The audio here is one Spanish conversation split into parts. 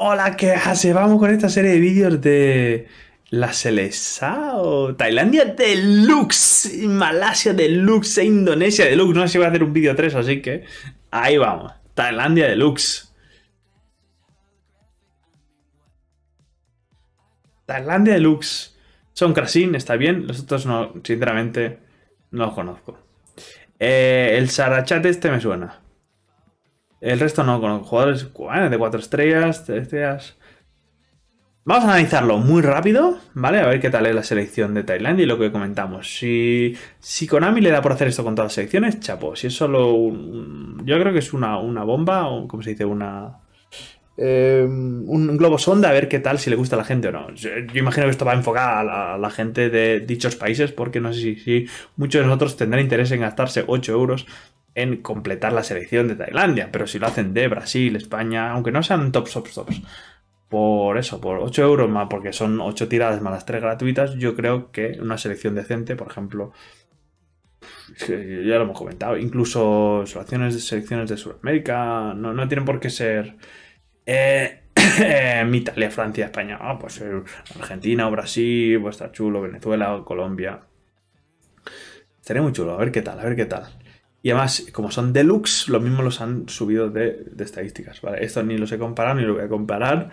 Hola, ¿qué hace? Vamos con esta serie de vídeos de la o Tailandia Deluxe, Malasia Deluxe, Indonesia Deluxe. No sé si voy a hacer un vídeo 3, así que ahí vamos. Tailandia Deluxe. Tailandia Deluxe. Son Krasin, está bien. Los otros no, sinceramente, no los conozco. Eh, el Sarachat este me suena. El resto no, con jugadores de cuatro estrellas, estrellas. Vamos a analizarlo muy rápido, ¿vale? A ver qué tal es la selección de Tailandia y lo que comentamos. Si, si Konami le da por hacer esto con todas las selecciones, chapo. Si es solo un. Yo creo que es una, bomba, o como se dice, una. Em, un globo sonda a ver qué tal, si le gusta a la gente o no. Yo, imagino que esto va a enfocar a la, gente de dichos países, porque no sé si, si muchos de nosotros tendrán interés en gastarse 8 euros en completar la selección de Tailandia, pero si lo hacen de Brasil, España, aunque no sean top tops, tops, por eso, por 8 euros más, porque son 8 tiradas más las 3 gratuitas, yo creo que una selección decente, por ejemplo, ya lo hemos comentado, incluso selecciones de selecciones de Sudamérica, no, tienen por qué ser eh, em, Italia, Francia, España, ah, pues eh, Argentina o Brasil, pues está chulo, Venezuela o Colombia. sería muy chulo, a ver qué tal, a ver qué tal. Y además, como son deluxe, lo mismo los han subido de, estadísticas. ¿vale? Esto ni los he comparado ni lo voy a comparar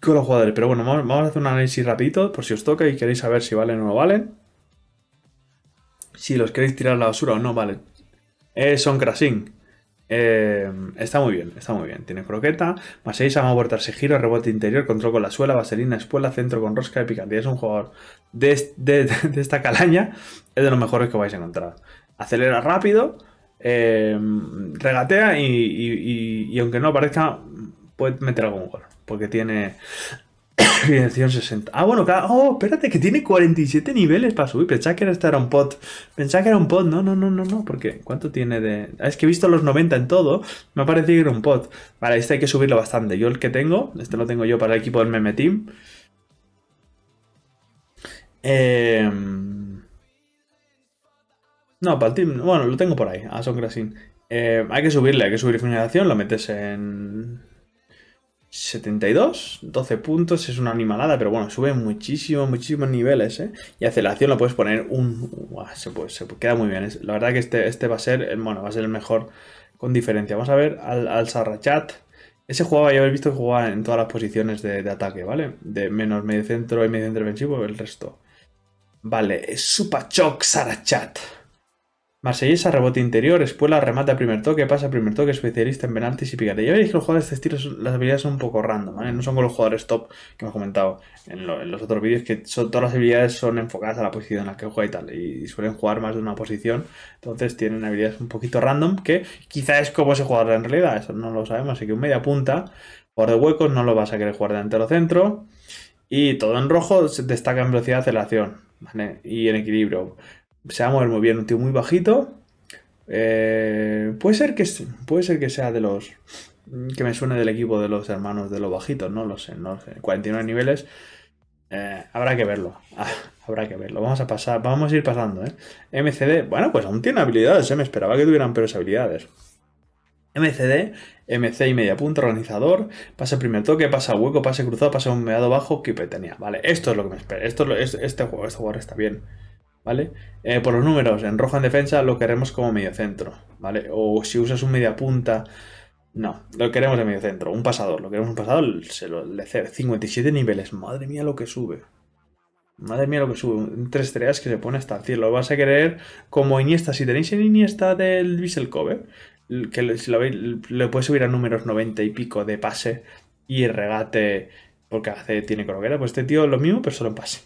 con los jugadores. Pero bueno, vamos, a hacer un análisis rapidito por si os toca y queréis saber si valen o no valen. Si los queréis tirar a la basura o no vale. Eh, son Krasin. Eh, está muy bien, está muy bien. Tiene croqueta, más 6, ama giro, rebote interior, control con la suela, vaselina, espuela, centro con rosca y picante. Es un jugador de, de, esta calaña, es de los mejores que vais a encontrar acelera rápido, eh, regatea y, aunque no aparezca, puede meter algún gol. Porque tiene 60. Ah, bueno, cada... oh, espérate, que tiene 47 niveles para subir. Pensaba que este era un pot. Pensaba que era un pot. No, no, no, no, no. Porque ¿cuánto tiene de...? Ah, es que he visto los 90 en todo. Me ha parecido que era un pot. Vale, este hay que subirlo bastante. Yo el que tengo, este lo tengo yo para el equipo del meme team. Eh... No, para el team. Bueno, lo tengo por ahí, a Son eh, hay que subirle, hay que subir finalización. Lo metes en. 72, 12 puntos, es una animalada, pero bueno, sube muchísimo, muchísimos niveles, eh. Y aceleración lo puedes poner un... se, puede, queda muy bien, la verdad que este, este va a ser, el, bueno, va a ser el mejor con diferencia. Vamos a ver al, al Sarrachat, ese jugaba, ya habéis visto que jugaba en todas las posiciones de, ataque, ¿vale? De menos medio centro y medio centro defensivo, el resto. Vale, Supachok Sarachat. Marsellesa, rebote interior, escuela, remate a primer toque, pasa a primer toque, especialista en penaltis y picate. Ya veis que los jugadores de este estilo, las habilidades son un poco random, ¿vale? No son con los jugadores top que hemos comentado en, los otros vídeos, que todas las habilidades son enfocadas a la posición en la que juega y tal, y, suelen jugar más de una posición, entonces tienen habilidades un poquito random, que quizá es como ese jugador en realidad, eso no lo sabemos, así que un media punta, jugador de huecos, no lo vas a querer jugar delantero centro, y todo en rojo se destaca en velocidad de aceleración, ¿vale? Y en equilibrio se va a mover muy bien, un tío muy bajito. Eh, puede, ser que, puede ser que sea de los... Que me suene del equipo de los hermanos de los bajitos, no lo sé, no 49 niveles. Eh, habrá que verlo. Ah, habrá que verlo. Vamos a pasar, vamos a ir pasando, eh. MCD, bueno, pues aún tiene habilidades, me esperaba que tuvieran peores habilidades. MCD, MC y media punta, organizador, el primer toque, pasa hueco, pase cruzado, pasa un meado bajo, que tenía. Vale, esto es lo que me espera. Esto, es este juego, este jugador está bien. ¿vale? Eh, por los números, en rojo en defensa lo queremos como centro, ¿vale? O si usas un media punta, no, lo queremos en medio centro un pasador, lo queremos un pasador, se lo, 57 niveles, madre mía lo que sube. Madre mía lo que sube, tres estrellas que se pone hasta el cielo. Lo vas a querer como Iniesta, si tenéis el Iniesta del Diesel cover ¿eh? que si lo veis, le puede subir a números 90 y pico de pase y regate, porque hace, tiene era, pues este tío lo mismo, pero solo en pase.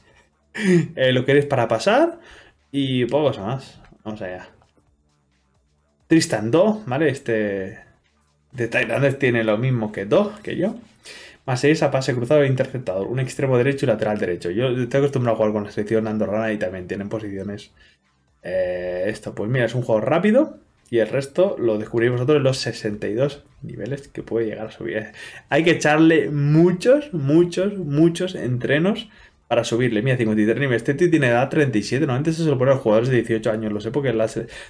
Eh, lo lo eres para pasar y poco más. Vamos allá. Tristan Do, ¿vale? Este de tailandés tiene lo mismo que Do, que yo. Más 6 a pase cruzado e interceptador. Un extremo derecho y lateral derecho. Yo estoy acostumbrado a jugar con la selección andorrana y también tienen posiciones. Eh, esto, pues mira, es un juego rápido. Y el resto lo descubrimos vosotros en los 62 niveles que puede llegar a subir. Hay que echarle muchos, muchos, muchos entrenos para subirle. Mira, 53 niveles. este tiene edad 37. Normalmente eso se lo a los jugadores de 18 años. Lo sé porque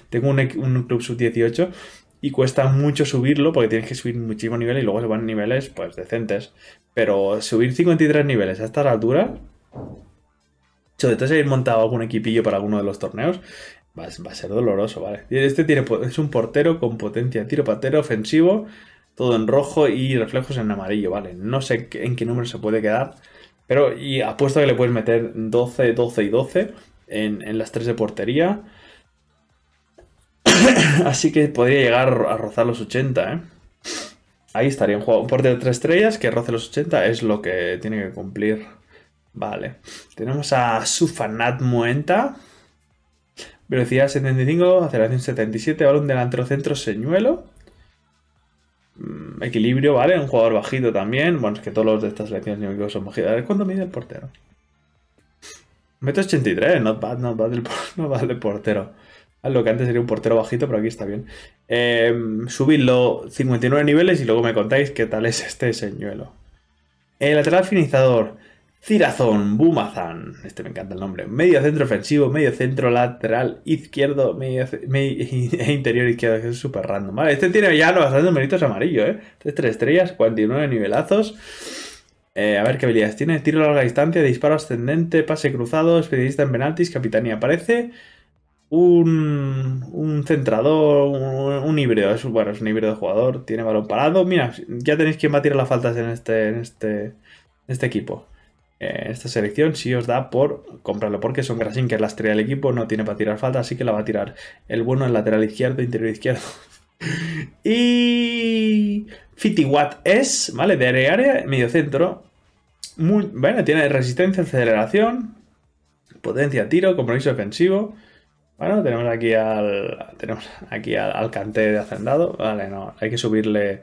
tengo un, club sub-18 y cuesta mucho subirlo porque tienes que subir muchísimo nivel y luego se van niveles pues decentes. Pero subir 53 niveles a esta altura, sobre todo si habéis montado algún equipillo para alguno de los torneos, va, a ser doloroso, ¿vale? Este tiene, es un portero con potencia tiro patero ofensivo, todo en rojo y reflejos en amarillo, ¿vale? No sé en qué número se puede quedar pero, y apuesto que le puedes meter 12, 12 y 12 en, las 3 de portería. Así que podría llegar a rozar los 80, ¿eh? Ahí estaría en juego. Un portero de 3 estrellas que roce los 80 es lo que tiene que cumplir. Vale. Tenemos a Sufanat Muenta. Velocidad 75, aceleración 77, balón delantero centro señuelo. Mm, equilibrio, ¿vale? Un jugador bajito también. Bueno, es que todos los de estas selecciones son bajitos. A ver cuánto mide el portero. 83, not bad, not bad, el, portero. Ah, lo que antes sería un portero bajito, pero aquí está bien. Eh, subidlo 59 niveles y luego me contáis qué tal es este señuelo. El lateral finizador. Cirazón, Bumazán, este me encanta el nombre, medio centro ofensivo, medio centro lateral izquierdo, medio, e interior izquierdo, es súper random. Vale, este tiene ya los numeritos amarillos, ¿eh? 3 estrellas, 49 nivelazos. Eh, a ver qué habilidades tiene. Tiro a larga distancia, disparo ascendente, pase cruzado, especialista en penaltis, capitanía aparece. Un, centrador, un, híbrido, es, bueno, es un híbrido de jugador, tiene balón parado. Mira, ya tenéis que va las faltas en este, en este, en este equipo. Eh, esta selección sí os da por comprarlo, porque Son Grasin, que es la estrella del equipo, no tiene para tirar falta, así que la va a tirar el bueno en lateral izquierdo, interior izquierdo. y Fitiwat es, ¿vale? De área, medio centro. bueno, tiene resistencia, aceleración, potencia, tiro, compromiso defensivo. Bueno, tenemos aquí al. Tenemos aquí al, de hacendado. Vale, no. Hay que subirle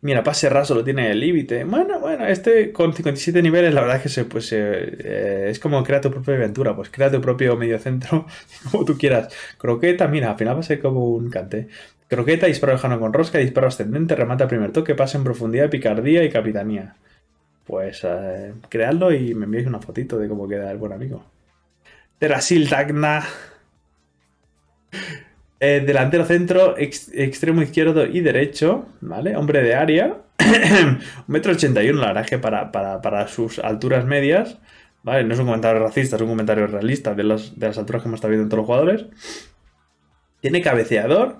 Mira, pase raso lo tiene el límite. Bueno, bueno, este con 57 niveles, la verdad es que se, pues, eh, es como crea tu propia aventura, pues crea tu propio centro, como tú quieras. Croqueta, mira, al final va a ser como un cante. Croqueta, disparo lejano con rosca, disparo ascendente, remata primer toque, pase en profundidad, picardía y capitanía. Pues eh, creadlo y me envíes una fotito de cómo queda el buen amigo. Terasil Dagna. Eh, delantero centro, extremo izquierdo y derecho, ¿vale? Hombre de área. 1,81 la verdad que para, sus alturas medias, ¿vale? No es un comentario racista, es un comentario realista de las, de las alturas que hemos estado viendo en todos los jugadores. Tiene cabeceador,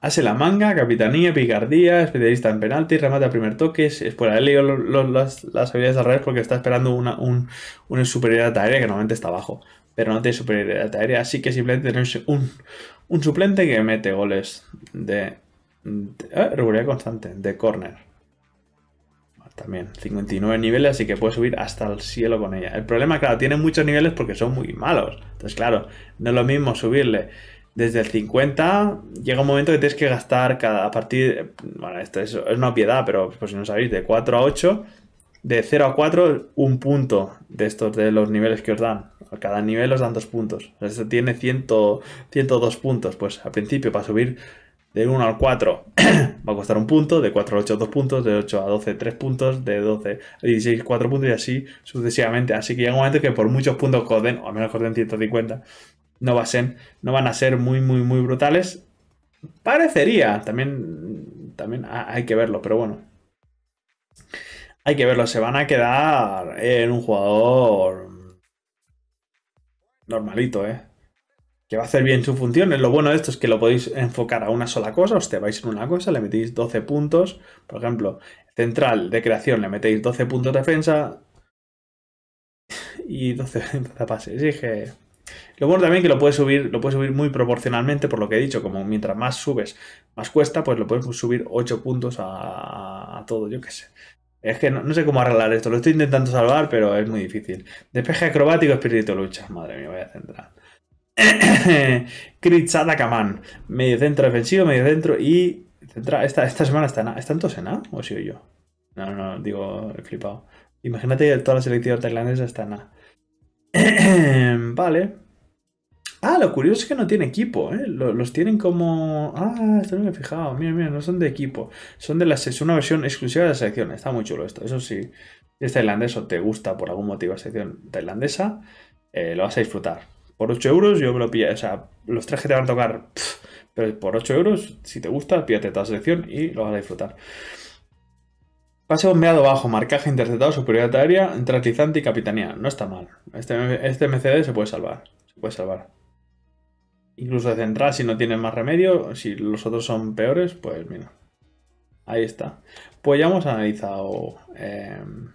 hace la manga, capitanía, picardía, especialista en penaltis, remate a primer toque. Por ahí las, las, habilidades al revés porque está esperando una, un, una superioridad aérea que normalmente está abajo pero no tiene superioridad aérea, así que simplemente tenemos un, un suplente que mete goles de, ah, regularidad constante, de corner, También 59 niveles, así que puede subir hasta el cielo con ella. El problema, claro, tiene muchos niveles porque son muy malos. Entonces, claro, no es lo mismo subirle desde el 50 llega un momento que tienes que gastar cada a partir, bueno, esto es, una piedad, pero por si no sabéis, de 4 a 8 de 0 a 4, un punto de estos de los niveles que os dan. A cada nivel os dan dos puntos. Este tiene 102 puntos. Pues al principio, para subir de 1 al 4, va a costar un punto. De 4 a 8, dos puntos. De 8 a 12, 3 puntos. De 12 a 16, 4 puntos. Y así sucesivamente. Así que llega un momento que por muchos puntos coden, o al menos que den 150, no, no van a ser muy, muy, muy brutales. Parecería. También, también hay que verlo, pero bueno. Hay que verlo, se van a quedar en un jugador normalito, ¿eh? Que va a hacer bien su función. Lo bueno de esto es que lo podéis enfocar a una sola cosa, os te vais en una cosa, le metéis 12 puntos. Por ejemplo, central de creación le metéis 12 puntos de defensa y 12 de pases. lo bueno también que lo puedes subir, lo puedes subir muy proporcionalmente, por lo que he dicho, como mientras más subes, más cuesta, pues lo puedes subir 8 puntos a, a todo, yo qué sé. Es que no, sé cómo arreglar esto. Lo estoy intentando salvar, pero es muy difícil. Despeje acrobático, espíritu lucha. Madre mía, voy a centrar. Crit Medio centro defensivo, medio centro y. Centra. Esta, esta semana está en, ¿están todos en A o si yo? No, no, digo, flipado. Imagínate que toda la selección tailandesa está en A. vale. Ah, lo curioso es que no tiene equipo, ¿eh? Los tienen como... Ah, esto no me he fijado. Mira, mira, no son de equipo. Son de la Es una versión exclusiva de la selección. Está muy chulo esto. Eso sí, es tailandés o te gusta por algún motivo la selección tailandesa, eh, lo vas a disfrutar. Por 8 euros yo me lo pillo. O sea, los tres que te van a tocar... pero por 8 euros, si te gusta, pídate toda la selección y lo vas a disfrutar. Pase bombeado bajo, marcaje interceptado, superioridad aérea, y capitanía. No está mal. Este, este MCD se puede salvar. Se puede salvar. Incluso de central, si no tienes más remedio, si los otros son peores, pues mira. Ahí está. Pues ya hemos analizado em,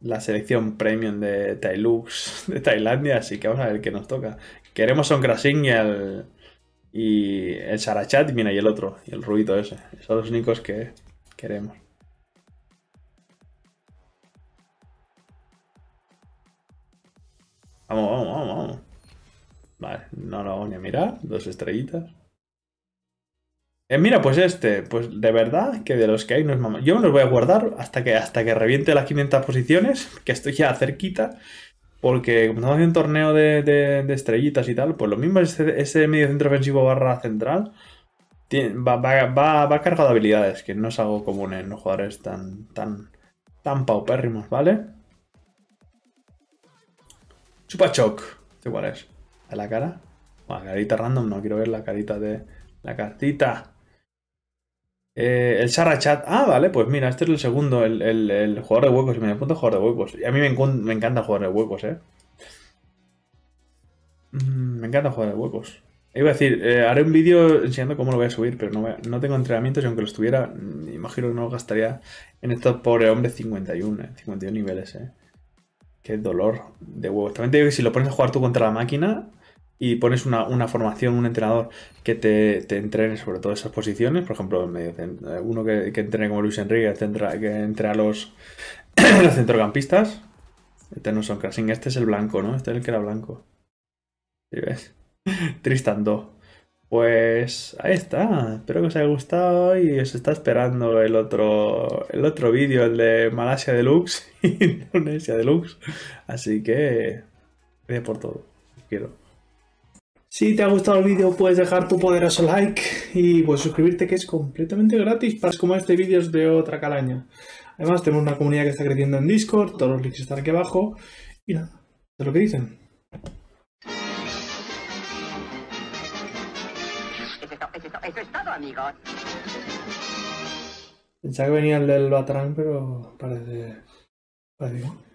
la selección premium de Tailux de Tailandia, así que vamos a ver qué nos toca. Queremos Son Krasing y el, y el Sarachat, mira, y el otro, y el ruido ese. Esos Son los únicos que queremos. Vamos, vamos, vamos, vamos. Vale, no lo voy a mirar. Dos estrellitas. Eh, mira, pues este, pues de verdad que de los que hay no es mamá. Yo me los voy a guardar hasta que, hasta que reviente las 500 posiciones, que estoy ya cerquita. Porque como estamos haciendo un torneo de, estrellitas y tal, pues lo mismo ese, ese medio centro ofensivo barra central va, va, va, cargado de habilidades, que no es algo común en los jugadores tan, tan, tan paupérrimos, ¿vale? Chupachoc, Igual es? a la cara. Bueno, carita random, no quiero ver la carita de la cartita. Eh, el Sarachat. Ah, vale, pues mira, este es el segundo, el, jugador de huecos. Y me apunto a jugador de huecos. Y a mí me, encanta jugar de huecos, eh. Mm, me encanta jugar de huecos. Iba a decir, eh, haré un vídeo enseñando cómo lo voy a subir, pero no, tengo entrenamientos y aunque lo estuviera, mm, imagino que no lo gastaría en estos pobre hombre 51, eh, 51 niveles, eh. Qué dolor de huevo. También digo que si lo pones a jugar tú contra la máquina y pones una, formación, un entrenador que te, te, entrene sobre todas esas posiciones, por ejemplo, eh, uno que, que, entrene como Luis Enrique, que entre a los, los centrocampistas. Este no son Crashing, este es el blanco, ¿no? Este es el que era blanco. ¿Sí ves? Tristan pues ahí está. Espero que os haya gustado y os está esperando el otro, el otro vídeo, el de Malasia Deluxe y Indonesia Deluxe. Así que, gracias por todo. quiero. Si te ha gustado el vídeo, puedes dejar tu poderoso like y pues suscribirte que es completamente gratis para como este vídeo es de otra calaña. Además, tenemos una comunidad que está creciendo en Discord, todos los links están aquí abajo. Y nada, es lo que dicen. Pensaba que venía el del Batrán, pero parece. parece